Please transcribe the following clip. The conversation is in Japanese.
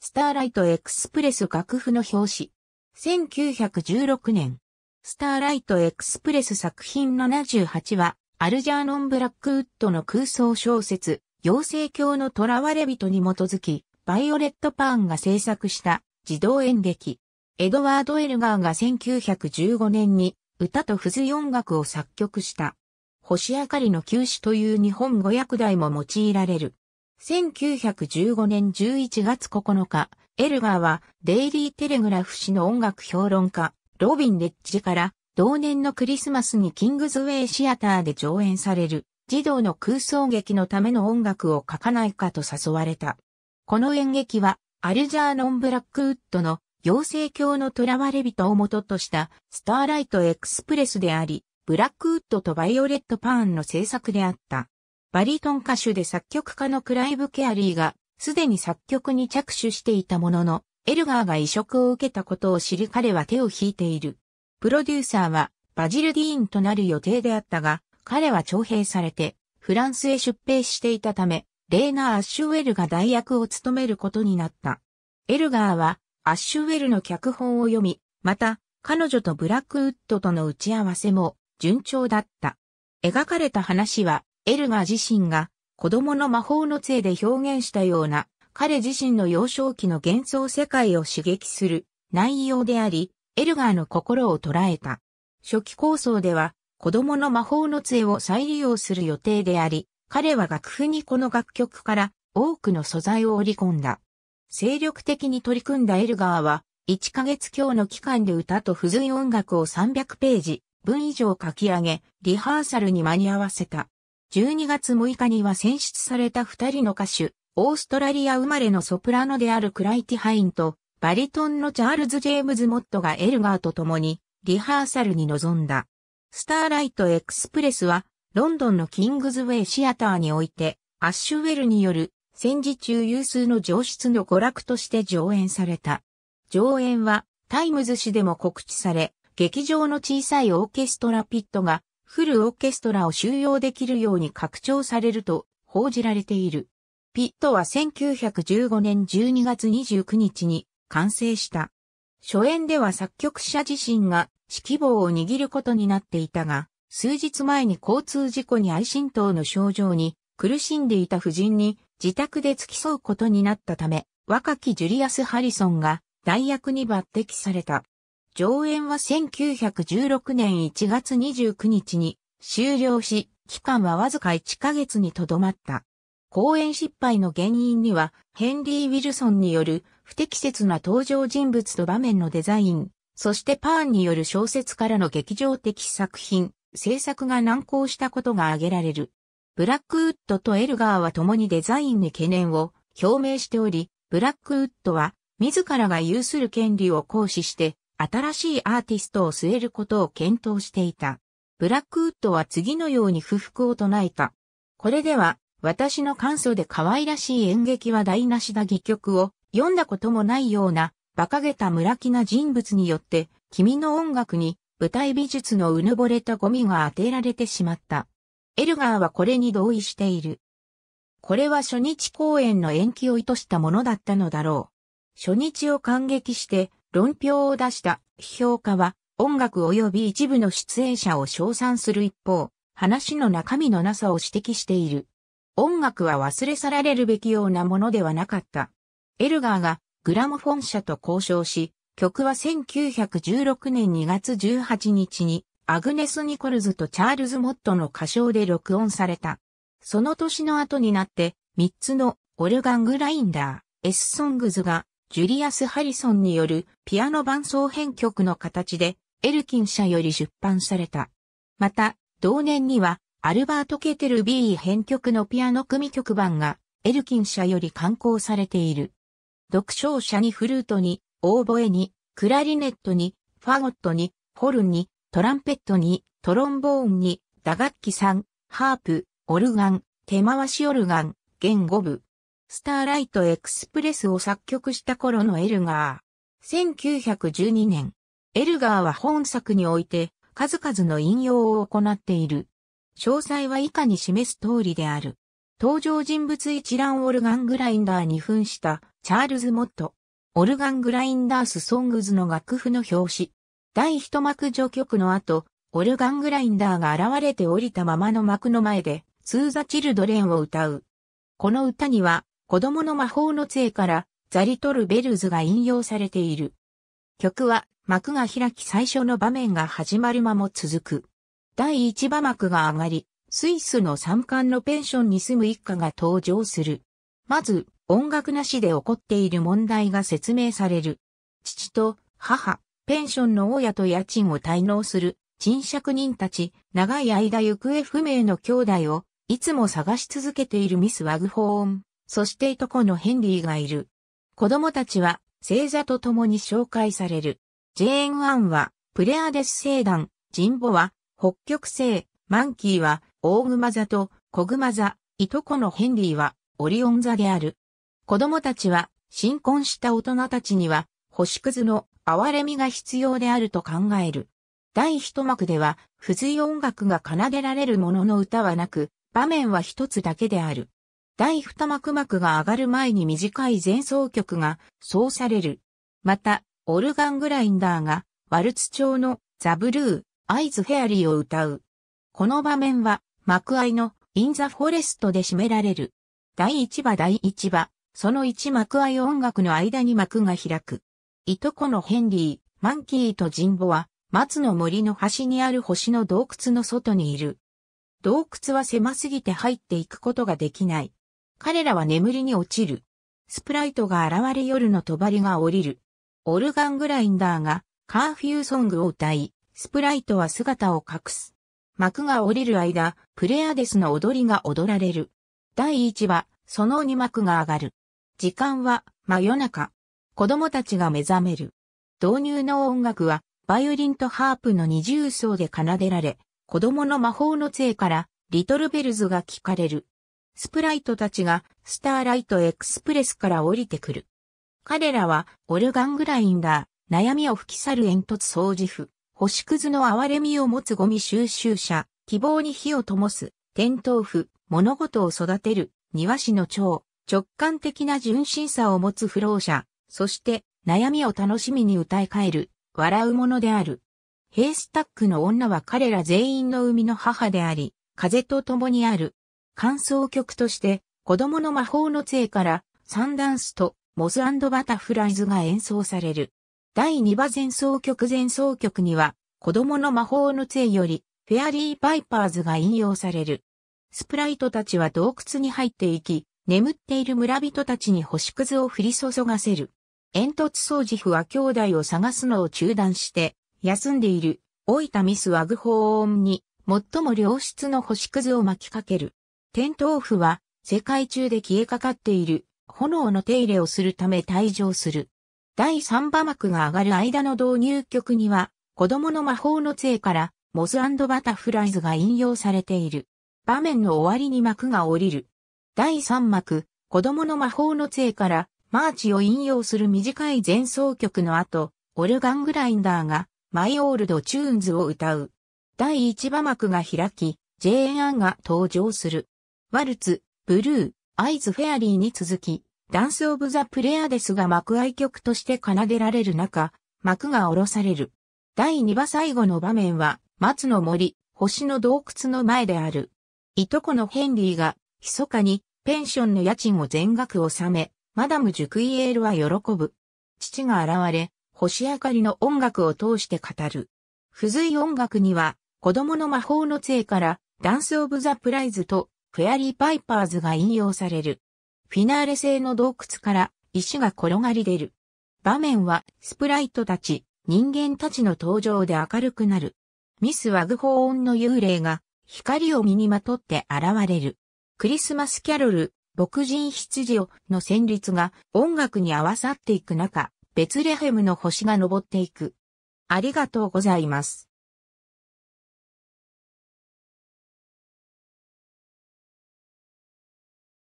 スターライトエクスプレス楽譜の表紙。1916年、スターライトエクスプレス作品78は、アルジャーノン・ブラックウッドの空想小説、妖精教の囚われ人に基づき、バイオレット・パーンが制作した自動演劇。エドワード・エルガーが1915年に歌と付随音楽を作曲した。星明かりの休止という日本語訳題も用いられる。1915年11月9日、エルガーはデイリー・テレグラフ氏の音楽評論家、ロビン・レッジから同年のクリスマスにキングズウェイシアターで上演される児童の空想劇のための音楽を書かないかと誘われた。この演劇はアルジャーノン・ブラックウッドの行政教の囚われ人を元としたスターライトエクスプレスであり、ブラックウッドとバイオレット・パーンの制作であった。バリトン歌手で作曲家のクライブ・ケアリーが、すでに作曲に着手していたものの、エルガーが移植を受けたことを知り彼は手を引いている。プロデューサーは、バジル・ディーンとなる予定であったが、彼は徴兵されて、フランスへ出兵していたため、レーナ・アッシュウェルが代役を務めることになった。エルガーは、アッシュウェルの脚本を読み、また、彼女とブラックウッドとの打ち合わせも順調だった。描かれた話は、エルガ自身が子供の魔法の杖で表現したような彼自身の幼少期の幻想世界を刺激する内容であり、エルガーの心を捉えた。初期構想では子供の魔法の杖を再利用する予定であり、彼は楽譜にこの楽曲から多くの素材を織り込んだ。精力的に取り組んだエルガーは、1ヶ月強の期間で歌と付随音楽を300ページ分以上書き上げ、リハーサルに間に合わせた。12月6日には選出された2人の歌手、オーストラリア生まれのソプラノであるクライティハインと、バリトンのチャールズ・ジェームズ・モットがエルガーと共に、リハーサルに臨んだ。スターライト・エクスプレスは、ロンドンのキングズウェイシアターにおいて、アッシュウェルによる戦時中有数の上質の娯楽として上演された。上演はタイムズ紙でも告知され、劇場の小さいオーケストラピットがフルオーケストラを収容できるように拡張されると報じられている。ピットは1915年12月29日に完成した。初演では作曲者自身が指揮棒を握ることになっていたが、数日前に交通事故に愛心等の症状に苦しんでいた夫人に自宅で付き添うことになったため、若きジュリアス・ハリソンが代役に抜擢された。上演は1916年1月29日に終了し、期間はわずか1ヶ月にとどまった。公演失敗の原因には、ヘンリー・ウィルソンによる不適切な登場人物と場面のデザイン、そしてパーンによる小説からの劇場的作品、制作が難航したことが挙げられる。ブラックウッドとエルガーは共にデザインに懸念を表明しており、ブラックウッドは自らが有する権利を行使して新しいアーティストを据えることを検討していた。ブラックウッドは次のように不服を唱えた。これでは、私の簡素で可愛らしい演劇は台無しだ戯曲を読んだこともないような、馬鹿げた村木な人物によって、君の音楽に舞台美術のうぬぼれたゴミが当てられてしまった。エルガーはこれに同意している。これは初日公演の延期を意図したものだったのだろう。初日を感激して論評を出した批評家は、音楽及び一部の出演者を称賛する一方、話の中身のなさを指摘している。音楽は忘れ去られるべきようなものではなかった。エルガーがグラムフォン社と交渉し、曲は1916年2月18日にアグネス・ニコルズとチャールズ・モットの歌唱で録音された。その年の後になって3つのオルガングラインダー、S ソングズがジュリアス・ハリソンによるピアノ伴奏編曲の形でエルキン社より出版された。また、同年にはアルバート・ケテル・ビー編曲のピアノ組曲版がエルキン社より刊行されている。独唱者にフルートに、オーボエに、クラリネットに、ファゴットに、ホルンに、トランペットに、トロンボーンに、打楽器3、ハープ、オルガン、手回しオルガン、弦5部。スターライトエクスプレスを作曲した頃のエルガー。1912年、エルガーは本作において数々の引用を行っている。詳細は以下に示す通りである。登場人物一覧オルガングラインダーに扮したチャールズ・モット。オルガングラインダース・ソングズの楽譜の表紙。第一幕序曲の後、オルガングラインダーが現れて降りたままの幕の前で、ツーザ・チルドレンを歌う。この歌には、子供の魔法の杖からザリトルベルズが引用されている。曲は幕が開き最初の場面が始まる間も続く。第一場幕が上がり、スイスの三冠のペンションに住む一家が登場する。まず、音楽なしで起こっている問題が説明される。父と母、ペンションの大家と家賃を滞納する賃借人たち、長い間行方不明の兄弟をいつも探し続けているミス・ワグホーン。そしていとこのヘンリーがいる。子供たちは星座と共に紹介される。ジェーン・アンはプレアデス星団、ジンボは北極星、マンキーは大熊座と小熊座、いとこのヘンリーはオリオン座である。子供たちは新婚した大人たちには星屑の哀れみが必要であると考える。第一幕では、不随音楽が奏でられるものの歌はなく、場面は一つだけである。第二幕幕が上がる前に短い前奏曲が奏される。また、オルガングラインダーがワルツ調のザ・ブルー、アイズ・ヘアリーを歌う。この場面は幕愛のイン・ザ・フォレストで締められる。第一話第一話、その一幕愛音楽の間に幕が開く。いとこのヘンリー、マンキーとジンボは松の森の端にある星の洞窟の外にいる。洞窟は狭すぎて入っていくことができない。彼らは眠りに落ちる。スプライトが現れ夜の帳が降りる。オルガングラインダーがカーフューソングを歌い、スプライトは姿を隠す。幕が降りる間、プレアデスの踊りが踊られる。第1話、その2幕が上がる。時間は真夜中。子供たちが目覚める。導入の音楽は、バイオリンとハープの二重奏で奏でられ、子供の魔法の杖から、リトルベルズが聞かれる。スプライトたちがスターライトエクスプレスから降りてくる。彼らはオルガングラインダー、悩みを吹き去る煙突掃除婦、星屑の哀れみを持つゴミ収集者、希望に火を灯す、転倒婦、物事を育てる、庭師の蝶、直感的な純真さを持つ不老者、そして悩みを楽しみに歌い換える、笑うものである。ヘイスタックの女は彼ら全員の生みの母であり、風と共にある。感想曲として、子供の魔法の杖からサンダンスとモズバタフライズが演奏される。第2話前奏曲前奏曲には、子供の魔法の杖より、フェアリーバイパーズが引用される。スプライトたちは洞窟に入っていき、眠っている村人たちに星屑を降り注がせる。煙突掃除婦は兄弟を探すのを中断して、休んでいる、老いたミスワグホーンに、最も良質の星屑を巻きかける。テントオフは世界中で消えかかっている炎の手入れをするため退場する。第3馬幕が上がる間の導入曲には子供の魔法の杖からモズバタフライズが引用されている。場面の終わりに幕が降りる。第3幕、子供の魔法の杖からマーチを引用する短い前奏曲の後、オルガングラインダーがマイオールドチューンズを歌う。第1馬幕が開き、ジェーン・アンが登場する。ワルツ、ブルー、アイズ・フェアリーに続き、ダンス・オブ・ザ・プレアデスが幕愛曲として奏でられる中、幕が下ろされる。第2話最後の場面は、松の森、星の洞窟の前である。いとこのヘンリーが、密かに、ペンションの家賃を全額納め、マダム・ジュクイエールは喜ぶ。父が現れ、星明かりの音楽を通して語る。付随音楽には、子供の魔法の杖から、ダンス・オブ・ザ・プライズと、フェアリーパイパーズが引用される。フィナーレ製の洞窟から石が転がり出る。場面はスプライトたち、人間たちの登場で明るくなる。ミス・ワグホーンの幽霊が光を身にまとって現れる。クリスマスキャロル、牧人羊をの旋律が音楽に合わさっていく中、ベツレヘムの星が昇っていく。ありがとうございます。